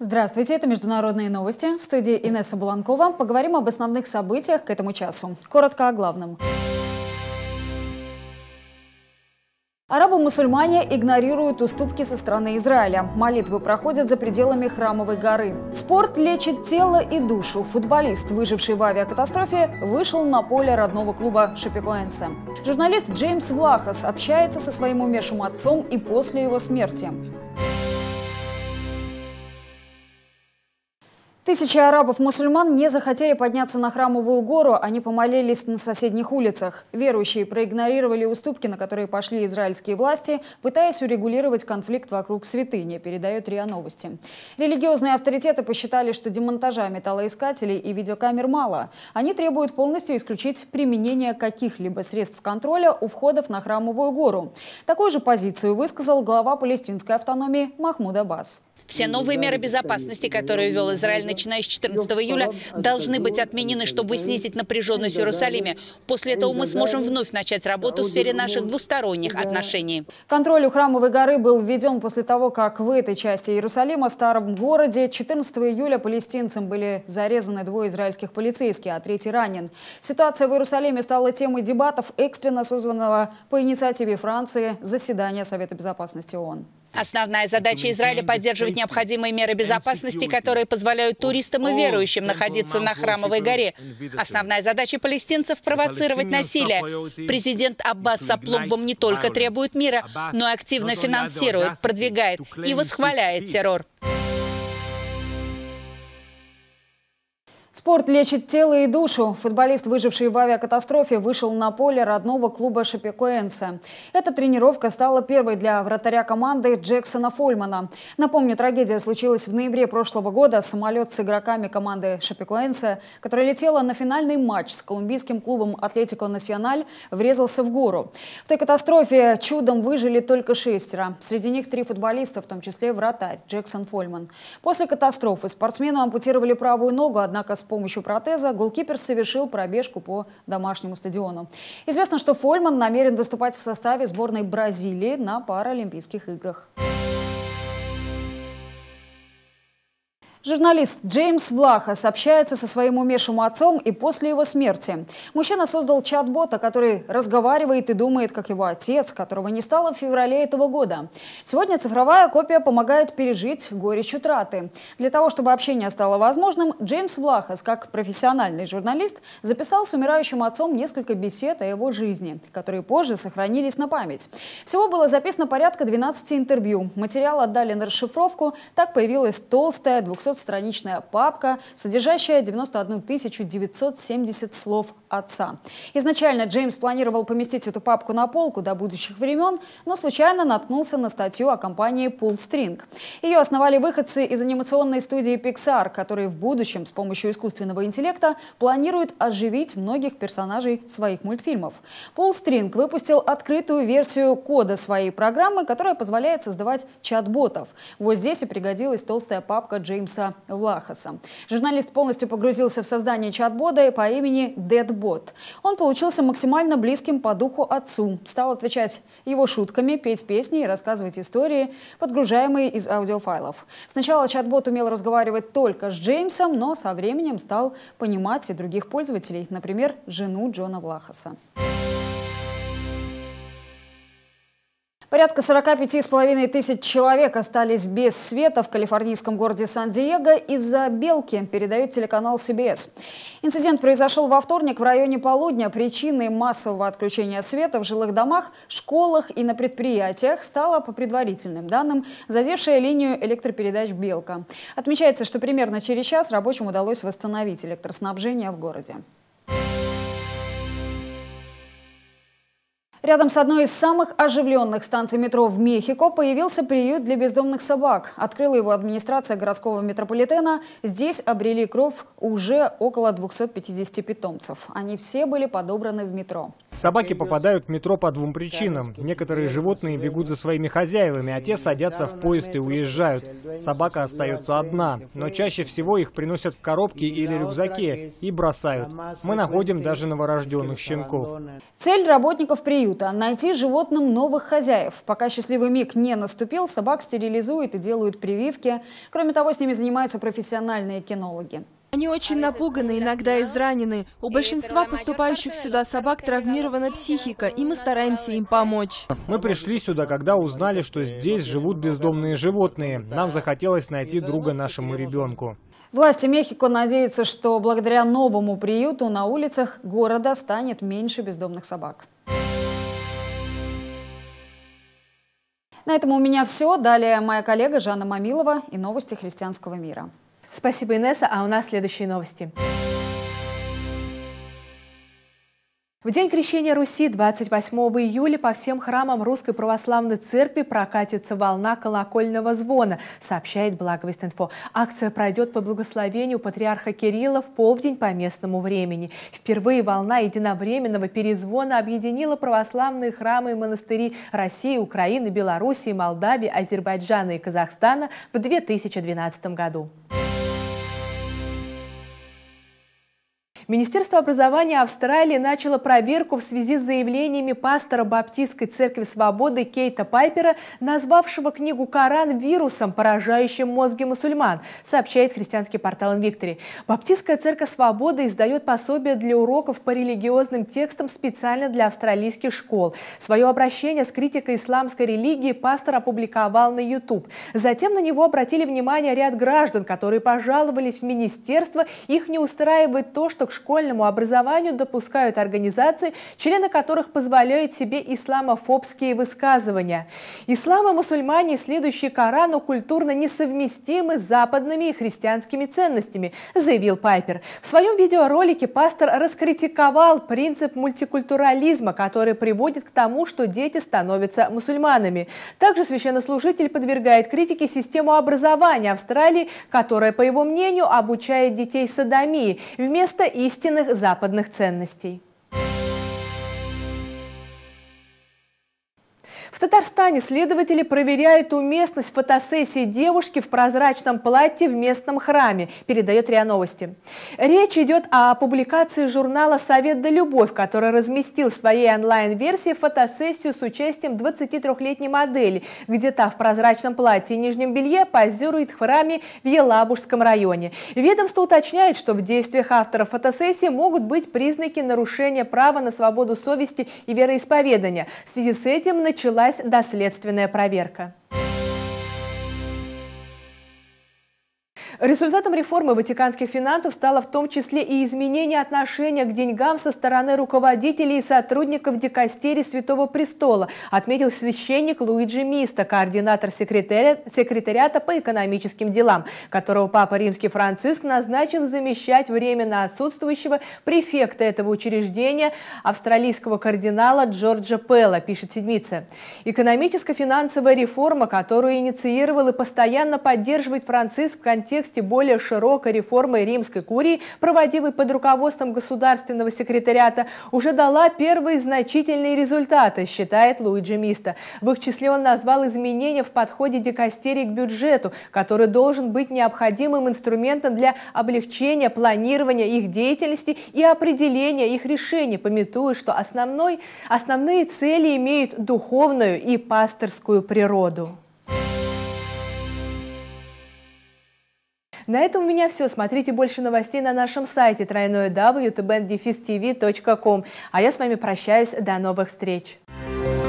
Здравствуйте, это «Международные новости». В студии Инесса Буланкова. Поговорим об основных событиях к этому часу. Коротко о главном. Арабы-мусульмане игнорируют уступки со стороны Израиля. Молитвы проходят за пределами Храмовой горы. Спорт лечит тело и душу. Футболист, выживший в авиакатастрофе, вышел на поле родного клуба Шапикоэнсе. Журналист Джеймс Влахас общается со своим умершим отцом и после его смерти. Тысячи арабов-мусульман не захотели подняться на Храмовую гору, они помолились на соседних улицах. Верующие проигнорировали уступки, на которые пошли израильские власти, пытаясь урегулировать конфликт вокруг святыни, передает РИА Новости. Религиозные авторитеты посчитали, что демонтажа металлоискателей и видеокамер мало. Они требуют полностью исключить применение каких-либо средств контроля у входов на Храмовую гору. Такую же позицию высказал глава палестинской автономии Махмуд Аббас. Все новые меры безопасности, которые ввел Израиль, начиная с 14 июля, должны быть отменены, чтобы снизить напряженность в Иерусалиме. После этого мы сможем вновь начать работу в сфере наших двусторонних отношений. Контроль у Храмовой горы был введен после того, как в этой части Иерусалима, старом городе, 14 июля палестинцам были зарезаны двое израильских полицейских, а третий ранен. Ситуация в Иерусалиме стала темой дебатов экстренно созванного по инициативе Франции заседания Совета Безопасности ООН. Основная задача Израиля – поддерживать необходимые меры безопасности, которые позволяют туристам и верующим находиться на Храмовой горе. Основная задача палестинцев – провоцировать насилие. Президент Аббас Сапломбом не только требует мира, но и активно финансирует, продвигает и восхваляет террор. Спорт лечит тело и душу. Футболист, выживший в авиакатастрофе, вышел на поле родного клуба Шапикоэнса. Эта тренировка стала первой для вратаря команды Джексона Фольмана. Напомню, трагедия случилась в ноябре прошлого года. Самолет с игроками команды Шапикоэнса, которая летела на финальный матч с колумбийским клубом Атлетико Националь, врезался в гору. В той катастрофе чудом выжили только шестеро. Среди них три футболиста, в том числе вратарь Джексон Фольман. После катастрофы спортсмену ампутировали правую ногу, однако спортсмен помощью протеза голкипер совершил пробежку по домашнему стадиону. Известно, что Фольман намерен выступать в составе сборной Бразилии на Паралимпийских играх. Журналист Джеймс Влаха сообщается со своим умершим отцом и после его смерти. Мужчина создал чат-бота, который разговаривает и думает, как его отец, которого не стало в феврале этого года. Сегодня цифровая копия помогает пережить горечь утраты. Для того, чтобы общение стало возможным, Джеймс Влахас, как профессиональный журналист, записал с умирающим отцом несколько бесед о его жизни, которые позже сохранились на память. Всего было записано порядка 12 интервью. Материал отдали на расшифровку, так появилась толстая 200 500 папка, содержащая 91 970 слов отца. Изначально Джеймс планировал поместить эту папку на полку до будущих времен, но случайно наткнулся на статью о компании String. Ее основали выходцы из анимационной студии Pixar, которые в будущем с помощью искусственного интеллекта планируют оживить многих персонажей своих мультфильмов. String выпустил открытую версию кода своей программы, которая позволяет создавать чат-ботов. Вот здесь и пригодилась толстая папка Джеймса Влахаса. Журналист полностью погрузился в создание чат-бода по имени Dead бот. Он получился максимально близким по духу отцу, стал отвечать его шутками, петь песни и рассказывать истории, подгружаемые из аудиофайлов. Сначала чат-бот умел разговаривать только с Джеймсом, но со временем стал понимать и других пользователей, например, жену Джона Влахаса. Порядка 45,5 тысяч человек остались без света в калифорнийском городе Сан-Диего из-за белки, передает телеканал CBS. Инцидент произошел во вторник в районе полудня. Причиной массового отключения света в жилых домах, школах и на предприятиях стала, по предварительным данным, задевшая линию электропередач «Белка». Отмечается, что примерно через час рабочим удалось восстановить электроснабжение в городе. Рядом с одной из самых оживленных станций метро в Мехико появился приют для бездомных собак. Открыла его администрация городского метрополитена. Здесь обрели кровь уже около 250 питомцев. Они все были подобраны в метро. Собаки попадают в метро по двум причинам. Некоторые животные бегут за своими хозяевами, а те садятся в поезд и уезжают. Собака остается одна, но чаще всего их приносят в коробке или рюкзаке и бросают. Мы находим даже новорожденных щенков. Цель работников приюта – найти животным новых хозяев. Пока счастливый миг не наступил, собак стерилизуют и делают прививки. Кроме того, с ними занимаются профессиональные кинологи. Они очень напуганы, иногда изранены. У большинства поступающих сюда собак травмирована психика, и мы стараемся им помочь. Мы пришли сюда, когда узнали, что здесь живут бездомные животные. Нам захотелось найти друга нашему ребенку. Власти Мехико надеются, что благодаря новому приюту на улицах города станет меньше бездомных собак. На этом у меня все. Далее моя коллега Жанна Мамилова и новости христианского мира. Спасибо, Инесса. А у нас следующие новости. В день крещения Руси 28 июля по всем храмам Русской Православной Церкви прокатится волна колокольного звона, сообщает Благовест Инфо. Акция пройдет по благословению патриарха Кирилла в полдень по местному времени. Впервые волна единовременного перезвона объединила православные храмы и монастыри России, Украины, Белоруссии, Молдавии, Азербайджана и Казахстана в 2012 году. Министерство образования Австралии начало проверку в связи с заявлениями пастора Баптистской церкви свободы Кейта Пайпера, назвавшего книгу «Коран» вирусом, поражающим мозги мусульман, сообщает христианский портал «Инвиктори». Баптистская церковь свободы издает пособие для уроков по религиозным текстам специально для австралийских школ. Свое обращение с критикой исламской религии пастор опубликовал на YouTube. Затем на него обратили внимание ряд граждан, которые пожаловались в министерство. Их не устраивает то, что к школьному образованию допускают организации, члены которых позволяют себе исламофобские высказывания. Ислам и мусульмане, следующие Корану, культурно несовместимы с западными и христианскими ценностями, заявил Пайпер. В своем видеоролике пастор раскритиковал принцип мультикультурализма, который приводит к тому, что дети становятся мусульманами. Также священнослужитель подвергает критике систему образования Австралии, которая, по его мнению, обучает детей садомии вместо истинного истинных западных ценностей. В Татарстане следователи проверяют уместность фотосессии девушки в прозрачном платье в местном храме, передает РИА Новости. Речь идет о публикации журнала «Совет да любовь», который разместил в своей онлайн-версии фотосессию с участием 23-летней модели, где та в прозрачном платье и нижнем белье позирует в храме в Елабужском районе. Ведомство уточняет, что в действиях авторов фотосессии могут быть признаки нарушения права на свободу совести и вероисповедания. В связи с этим началась началась доследственная проверка. Результатом реформы ватиканских финансов стало в том числе и изменение отношения к деньгам со стороны руководителей и сотрудников дикастерии Святого Престола, отметил священник Луиджи Миста, координатор секретариата по экономическим делам, которого Папа Римский Франциск назначил замещать временно отсутствующего префекта этого учреждения, австралийского кардинала Джорджа Пелла, пишет Седмица. Экономическо-финансовая реформа, которую инициировал и постоянно поддерживает Франциск в контексте контексте более широкой реформы римской курии, проводимой под руководством государственного секретариата, уже дала первые значительные результаты, считает Луиджи Миста. В их числе он назвал изменения в подходе дикастерии к бюджету, который должен быть необходимым инструментом для облегчения планирования их деятельности и определения их решений, пометуя, что основной, основные цели имеют духовную и пасторскую природу. На этом у меня все. Смотрите больше новостей на нашем сайте тройное w.tbndefistv.com. А я с вами прощаюсь. До новых встреч!